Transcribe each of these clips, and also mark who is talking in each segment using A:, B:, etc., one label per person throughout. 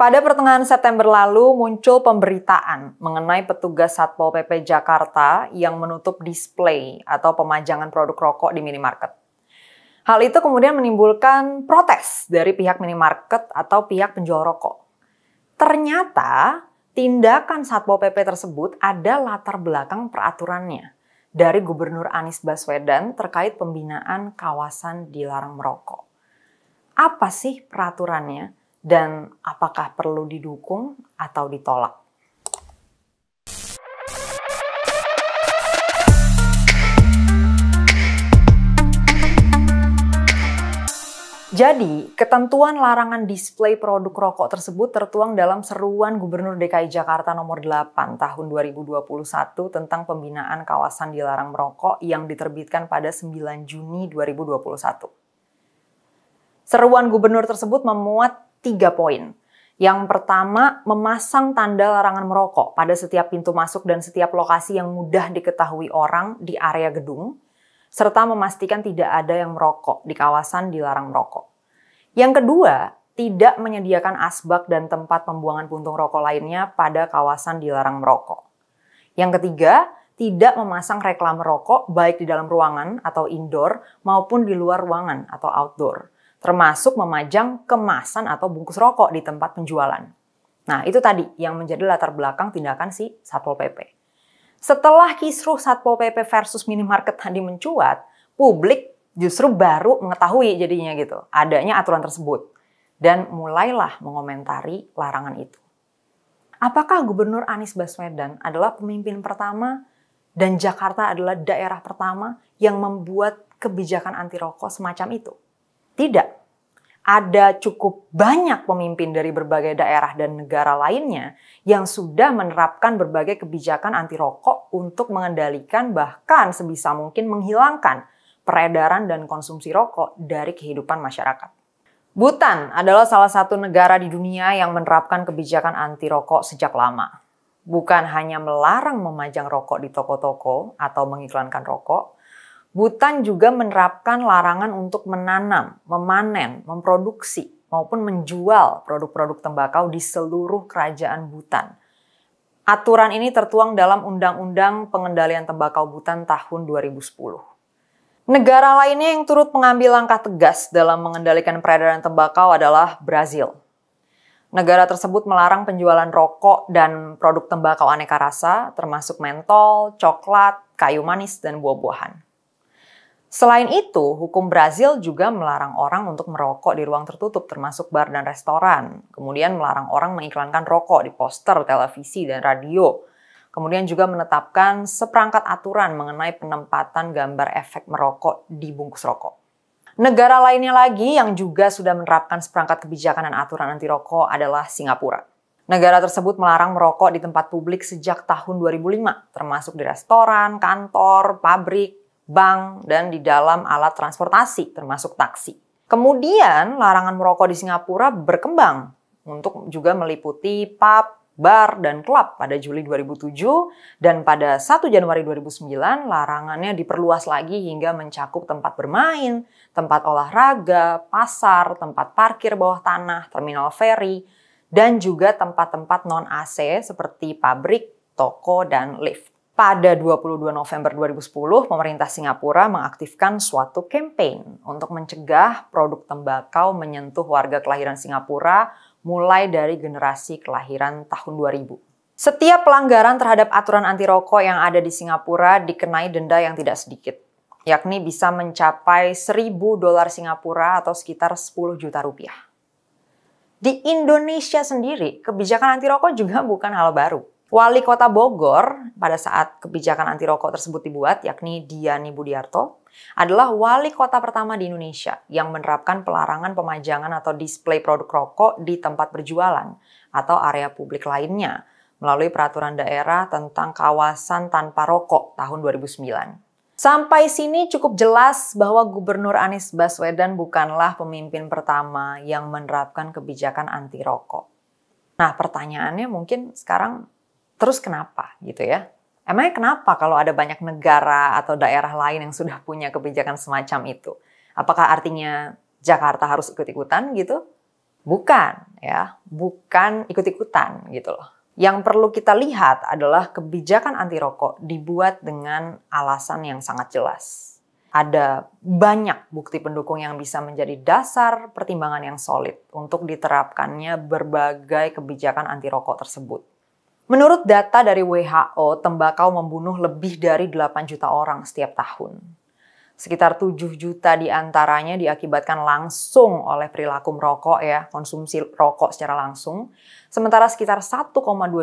A: Pada pertengahan September lalu muncul pemberitaan mengenai petugas Satpol PP Jakarta yang menutup display atau pemajangan produk rokok di minimarket. Hal itu kemudian menimbulkan protes dari pihak minimarket atau pihak penjual rokok. Ternyata tindakan Satpol PP tersebut ada latar belakang peraturannya dari Gubernur Anies Baswedan terkait pembinaan kawasan dilarang merokok. Apa sih peraturannya? dan apakah perlu didukung atau ditolak. Jadi, ketentuan larangan display produk rokok tersebut tertuang dalam seruan Gubernur DKI Jakarta nomor 8 tahun 2021 tentang pembinaan kawasan dilarang merokok yang diterbitkan pada 9 Juni 2021. Seruan gubernur tersebut memuat tiga poin. Yang pertama, memasang tanda larangan merokok pada setiap pintu masuk dan setiap lokasi yang mudah diketahui orang di area gedung, serta memastikan tidak ada yang merokok di kawasan dilarang merokok. Yang kedua, tidak menyediakan asbak dan tempat pembuangan puntung rokok lainnya pada kawasan dilarang merokok. Yang ketiga, tidak memasang reklame rokok baik di dalam ruangan atau indoor maupun di luar ruangan atau outdoor termasuk memajang kemasan atau bungkus rokok di tempat penjualan. Nah, itu tadi yang menjadi latar belakang tindakan si Satpol PP. Setelah kisruh Satpol PP versus minimarket tadi mencuat, publik justru baru mengetahui jadinya gitu, adanya aturan tersebut. Dan mulailah mengomentari larangan itu. Apakah Gubernur Anies Baswedan adalah pemimpin pertama dan Jakarta adalah daerah pertama yang membuat kebijakan anti rokok semacam itu? Tidak. Ada cukup banyak pemimpin dari berbagai daerah dan negara lainnya yang sudah menerapkan berbagai kebijakan anti rokok untuk mengendalikan bahkan sebisa mungkin menghilangkan peredaran dan konsumsi rokok dari kehidupan masyarakat. Butan adalah salah satu negara di dunia yang menerapkan kebijakan anti rokok sejak lama. Bukan hanya melarang memajang rokok di toko-toko atau mengiklankan rokok, Butan juga menerapkan larangan untuk menanam, memanen, memproduksi, maupun menjual produk-produk tembakau di seluruh kerajaan Butan. Aturan ini tertuang dalam Undang-Undang Pengendalian Tembakau Butan tahun 2010. Negara lainnya yang turut mengambil langkah tegas dalam mengendalikan peredaran tembakau adalah Brazil. Negara tersebut melarang penjualan rokok dan produk tembakau aneka rasa, termasuk mentol, coklat, kayu manis, dan buah-buahan. Selain itu, hukum Brazil juga melarang orang untuk merokok di ruang tertutup termasuk bar dan restoran. Kemudian melarang orang mengiklankan rokok di poster, televisi, dan radio. Kemudian juga menetapkan seperangkat aturan mengenai penempatan gambar efek merokok di bungkus rokok. Negara lainnya lagi yang juga sudah menerapkan seperangkat kebijakan dan aturan anti rokok adalah Singapura. Negara tersebut melarang merokok di tempat publik sejak tahun 2005, termasuk di restoran, kantor, pabrik, bank, dan di dalam alat transportasi termasuk taksi. Kemudian larangan merokok di Singapura berkembang untuk juga meliputi pub, bar, dan klub pada Juli 2007 dan pada 1 Januari 2009 larangannya diperluas lagi hingga mencakup tempat bermain, tempat olahraga, pasar, tempat parkir bawah tanah, terminal ferry, dan juga tempat-tempat non-AC seperti pabrik, toko, dan lift pada 22 November 2010, pemerintah Singapura mengaktifkan suatu campaign untuk mencegah produk tembakau menyentuh warga kelahiran Singapura mulai dari generasi kelahiran tahun 2000. Setiap pelanggaran terhadap aturan anti rokok yang ada di Singapura dikenai denda yang tidak sedikit, yakni bisa mencapai 1000 dolar Singapura atau sekitar 10 juta rupiah. Di Indonesia sendiri, kebijakan anti rokok juga bukan hal baru. Wali Kota Bogor pada saat kebijakan anti rokok tersebut dibuat, yakni Diani Budiarto, adalah wali kota pertama di Indonesia yang menerapkan pelarangan pemajangan atau display produk rokok di tempat berjualan atau area publik lainnya melalui peraturan daerah tentang kawasan tanpa rokok tahun 2009. Sampai sini cukup jelas bahwa Gubernur Anies Baswedan bukanlah pemimpin pertama yang menerapkan kebijakan anti rokok. Nah, pertanyaannya mungkin sekarang Terus kenapa gitu ya? Emangnya kenapa kalau ada banyak negara atau daerah lain yang sudah punya kebijakan semacam itu? Apakah artinya Jakarta harus ikut-ikutan gitu? Bukan ya, bukan ikut-ikutan gitu loh. Yang perlu kita lihat adalah kebijakan anti rokok dibuat dengan alasan yang sangat jelas. Ada banyak bukti pendukung yang bisa menjadi dasar pertimbangan yang solid untuk diterapkannya berbagai kebijakan anti rokok tersebut. Menurut data dari WHO, tembakau membunuh lebih dari 8 juta orang setiap tahun. Sekitar 7 juta diantaranya diakibatkan langsung oleh perilaku merokok ya, konsumsi rokok secara langsung. Sementara sekitar 1,2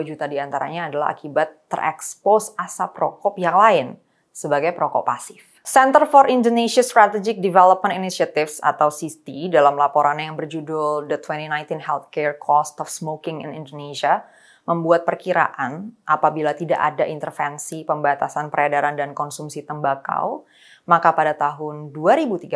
A: juta diantaranya adalah akibat terekspos asap rokok yang lain sebagai perokok pasif. Center for Indonesia Strategic Development Initiatives atau CISTI dalam laporannya yang berjudul The 2019 Healthcare Cost of Smoking in Indonesia membuat perkiraan apabila tidak ada intervensi pembatasan peredaran dan konsumsi tembakau, maka pada tahun 2030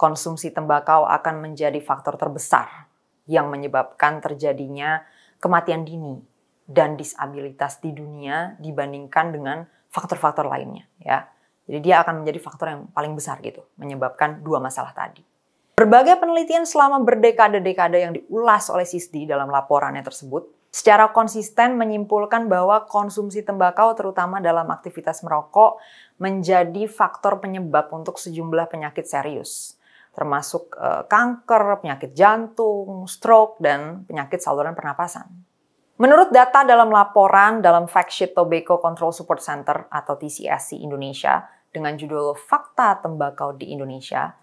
A: konsumsi tembakau akan menjadi faktor terbesar yang menyebabkan terjadinya kematian dini dan disabilitas di dunia dibandingkan dengan faktor-faktor lainnya ya. Jadi dia akan menjadi faktor yang paling besar gitu, menyebabkan dua masalah tadi. Berbagai penelitian selama berdekade-dekade yang diulas oleh SISDI dalam laporannya tersebut secara konsisten menyimpulkan bahwa konsumsi tembakau terutama dalam aktivitas merokok menjadi faktor penyebab untuk sejumlah penyakit serius termasuk eh, kanker, penyakit jantung, stroke dan penyakit saluran pernapasan. Menurut data dalam laporan dalam fact sheet Tobacco Control Support Center atau TCSC Indonesia dengan judul Fakta Tembakau di Indonesia,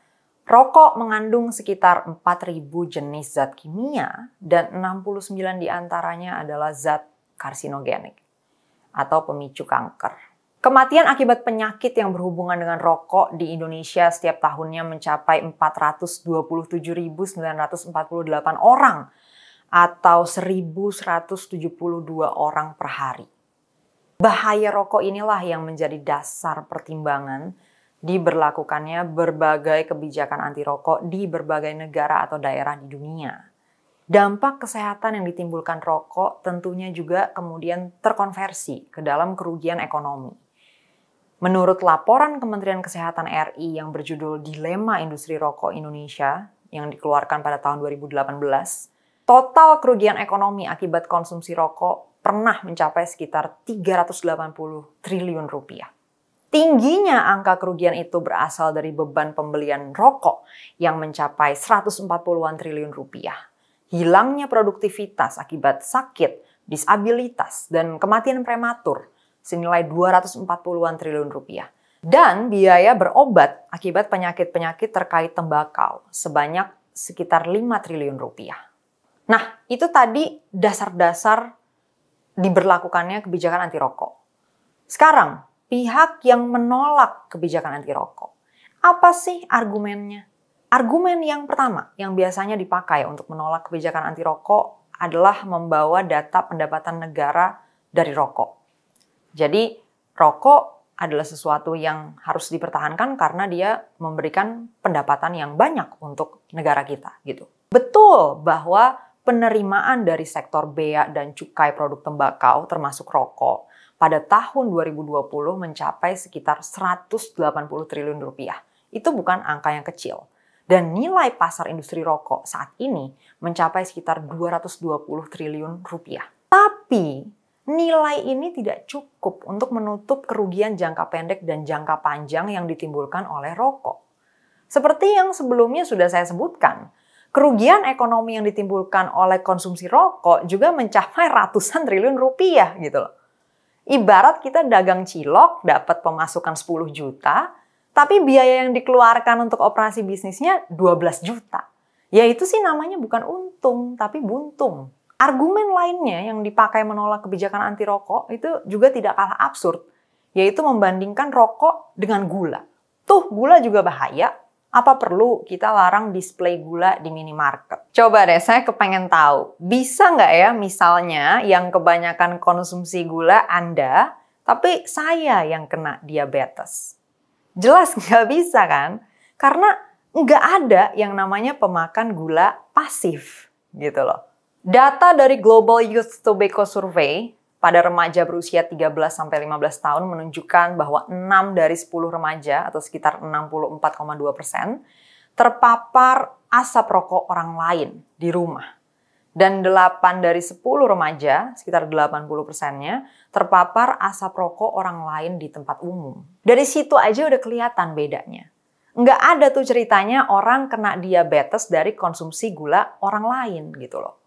A: Rokok mengandung sekitar 4.000 jenis zat kimia dan 69 diantaranya adalah zat karsinogenik atau pemicu kanker. Kematian akibat penyakit yang berhubungan dengan rokok di Indonesia setiap tahunnya mencapai 427.948 orang atau 1.172 orang per hari. Bahaya rokok inilah yang menjadi dasar pertimbangan diberlakukannya berbagai kebijakan anti rokok di berbagai negara atau daerah di dunia. Dampak kesehatan yang ditimbulkan rokok tentunya juga kemudian terkonversi ke dalam kerugian ekonomi. Menurut laporan Kementerian Kesehatan RI yang berjudul Dilema Industri Rokok Indonesia yang dikeluarkan pada tahun 2018, total kerugian ekonomi akibat konsumsi rokok pernah mencapai sekitar 380 triliun rupiah. Tingginya angka kerugian itu berasal dari beban pembelian rokok yang mencapai 140-an triliun rupiah. Hilangnya produktivitas akibat sakit, disabilitas, dan kematian prematur senilai 240-an triliun rupiah. Dan biaya berobat akibat penyakit-penyakit terkait tembakau sebanyak sekitar 5 triliun rupiah. Nah, itu tadi dasar-dasar diberlakukannya kebijakan anti rokok. Sekarang, pihak yang menolak kebijakan anti rokok. Apa sih argumennya? Argumen yang pertama yang biasanya dipakai untuk menolak kebijakan anti rokok adalah membawa data pendapatan negara dari rokok. Jadi, rokok adalah sesuatu yang harus dipertahankan karena dia memberikan pendapatan yang banyak untuk negara kita gitu. Betul bahwa penerimaan dari sektor bea dan cukai produk tembakau termasuk rokok pada tahun 2020 mencapai sekitar 180 triliun rupiah. Itu bukan angka yang kecil. Dan nilai pasar industri rokok saat ini mencapai sekitar 220 triliun rupiah. Tapi nilai ini tidak cukup untuk menutup kerugian jangka pendek dan jangka panjang yang ditimbulkan oleh rokok. Seperti yang sebelumnya sudah saya sebutkan, kerugian ekonomi yang ditimbulkan oleh konsumsi rokok juga mencapai ratusan triliun rupiah gitu loh. Ibarat kita dagang cilok, dapat pemasukan 10 juta, tapi biaya yang dikeluarkan untuk operasi bisnisnya 12 juta. Ya itu sih namanya bukan untung, tapi buntung. Argumen lainnya yang dipakai menolak kebijakan anti rokok itu juga tidak kalah absurd, yaitu membandingkan rokok dengan gula. Tuh, gula juga bahaya, apa perlu kita larang display gula di minimarket? Coba deh, saya kepengen tahu. Bisa nggak ya misalnya yang kebanyakan konsumsi gula Anda, tapi saya yang kena diabetes? Jelas nggak bisa kan? Karena nggak ada yang namanya pemakan gula pasif gitu loh. Data dari Global Youth Tobacco Survey pada remaja berusia 13 sampai 15 tahun menunjukkan bahwa 6 dari 10 remaja atau sekitar 64,2 persen terpapar asap rokok orang lain di rumah. Dan 8 dari 10 remaja, sekitar 80 persennya, terpapar asap rokok orang lain di tempat umum. Dari situ aja udah kelihatan bedanya. Nggak ada tuh ceritanya orang kena diabetes dari konsumsi gula orang lain gitu loh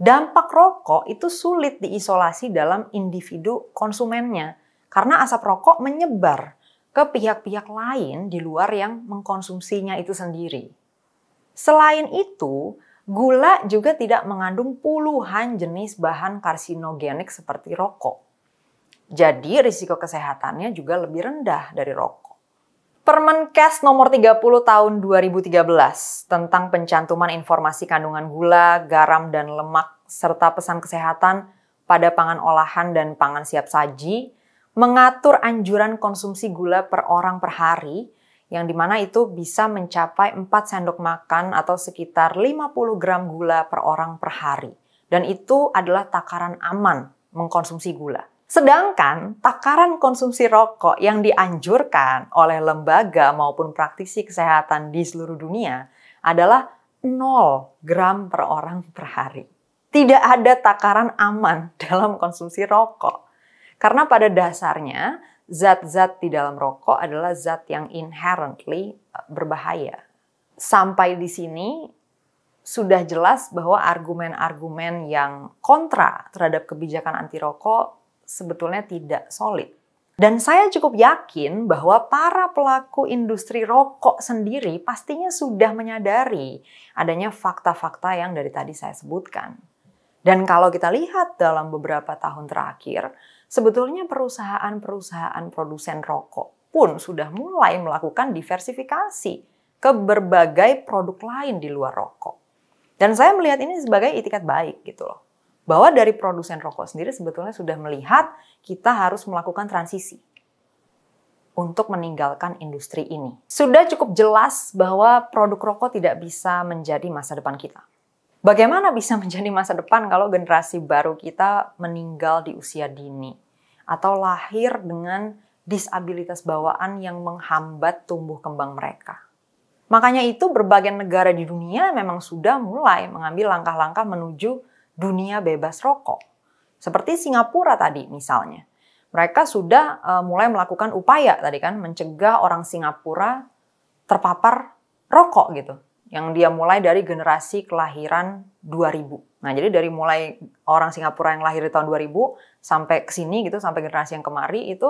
A: dampak rokok itu sulit diisolasi dalam individu konsumennya karena asap rokok menyebar ke pihak-pihak lain di luar yang mengkonsumsinya itu sendiri. Selain itu, gula juga tidak mengandung puluhan jenis bahan karsinogenik seperti rokok. Jadi risiko kesehatannya juga lebih rendah dari rokok. Permenkes nomor 30 tahun 2013 tentang pencantuman informasi kandungan gula, garam, dan lemak serta pesan kesehatan pada pangan olahan dan pangan siap saji mengatur anjuran konsumsi gula per orang per hari yang dimana itu bisa mencapai 4 sendok makan atau sekitar 50 gram gula per orang per hari. Dan itu adalah takaran aman mengkonsumsi gula. Sedangkan takaran konsumsi rokok yang dianjurkan oleh lembaga maupun praktisi kesehatan di seluruh dunia adalah 0 gram per orang per hari. Tidak ada takaran aman dalam konsumsi rokok. Karena pada dasarnya zat-zat di dalam rokok adalah zat yang inherently eh, berbahaya. Sampai di sini sudah jelas bahwa argumen-argumen yang kontra terhadap kebijakan anti rokok sebetulnya tidak solid. Dan saya cukup yakin bahwa para pelaku industri rokok sendiri pastinya sudah menyadari adanya fakta-fakta yang dari tadi saya sebutkan. Dan kalau kita lihat dalam beberapa tahun terakhir, sebetulnya perusahaan-perusahaan produsen rokok pun sudah mulai melakukan diversifikasi ke berbagai produk lain di luar rokok. Dan saya melihat ini sebagai itikat baik gitu loh bahwa dari produsen rokok sendiri sebetulnya sudah melihat kita harus melakukan transisi untuk meninggalkan industri ini. Sudah cukup jelas bahwa produk rokok tidak bisa menjadi masa depan kita. Bagaimana bisa menjadi masa depan kalau generasi baru kita meninggal di usia dini atau lahir dengan disabilitas bawaan yang menghambat tumbuh kembang mereka? Makanya itu berbagai negara di dunia memang sudah mulai mengambil langkah-langkah menuju dunia bebas rokok. Seperti Singapura tadi misalnya. Mereka sudah e, mulai melakukan upaya tadi kan mencegah orang Singapura terpapar rokok gitu. Yang dia mulai dari generasi kelahiran 2000. Nah, jadi dari mulai orang Singapura yang lahir di tahun 2000 sampai ke sini gitu sampai generasi yang kemari itu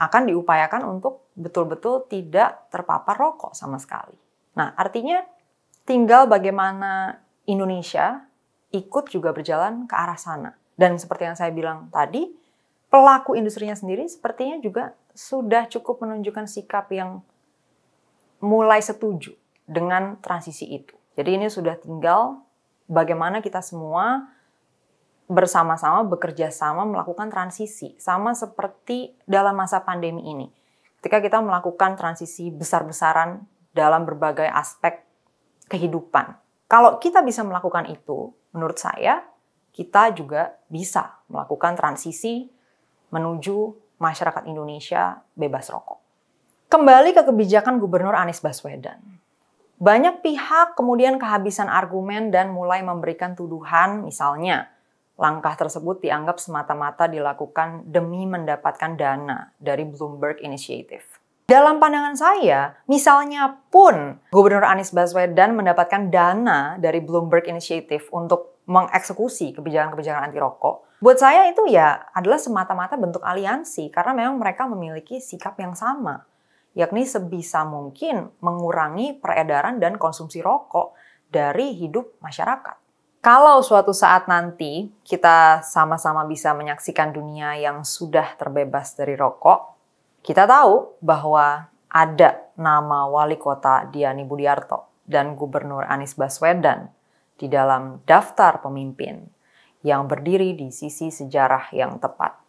A: akan diupayakan untuk betul-betul tidak terpapar rokok sama sekali. Nah, artinya tinggal bagaimana Indonesia ikut juga berjalan ke arah sana. Dan seperti yang saya bilang tadi, pelaku industrinya sendiri sepertinya juga sudah cukup menunjukkan sikap yang mulai setuju dengan transisi itu. Jadi ini sudah tinggal bagaimana kita semua bersama-sama bekerja sama melakukan transisi sama seperti dalam masa pandemi ini. Ketika kita melakukan transisi besar-besaran dalam berbagai aspek kehidupan, kalau kita bisa melakukan itu, menurut saya kita juga bisa melakukan transisi menuju masyarakat Indonesia bebas rokok. Kembali ke kebijakan Gubernur Anies Baswedan. Banyak pihak kemudian kehabisan argumen dan mulai memberikan tuduhan misalnya langkah tersebut dianggap semata-mata dilakukan demi mendapatkan dana dari Bloomberg Initiative. Dalam pandangan saya, misalnya pun Gubernur Anies Baswedan mendapatkan dana dari Bloomberg Initiative untuk mengeksekusi kebijakan-kebijakan anti rokok. Buat saya itu ya adalah semata-mata bentuk aliansi karena memang mereka memiliki sikap yang sama, yakni sebisa mungkin mengurangi peredaran dan konsumsi rokok dari hidup masyarakat. Kalau suatu saat nanti kita sama-sama bisa menyaksikan dunia yang sudah terbebas dari rokok, kita tahu bahwa ada nama wali kota Diani Budiarto dan Gubernur Anies Baswedan di dalam daftar pemimpin yang berdiri di sisi sejarah yang tepat.